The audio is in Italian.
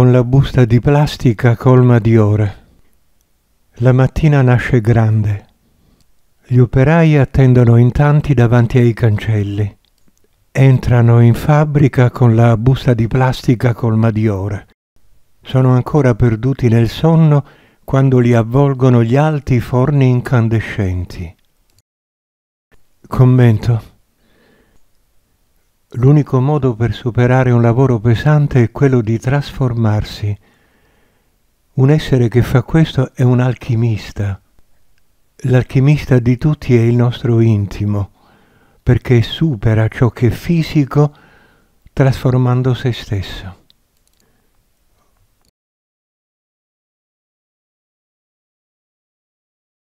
con la busta di plastica colma di ore. La mattina nasce grande. Gli operai attendono in tanti davanti ai cancelli. Entrano in fabbrica con la busta di plastica colma di ore. Sono ancora perduti nel sonno quando li avvolgono gli alti forni incandescenti. Commento. L'unico modo per superare un lavoro pesante è quello di trasformarsi. Un essere che fa questo è un alchimista. L'alchimista di tutti è il nostro intimo, perché supera ciò che è fisico trasformando se stesso.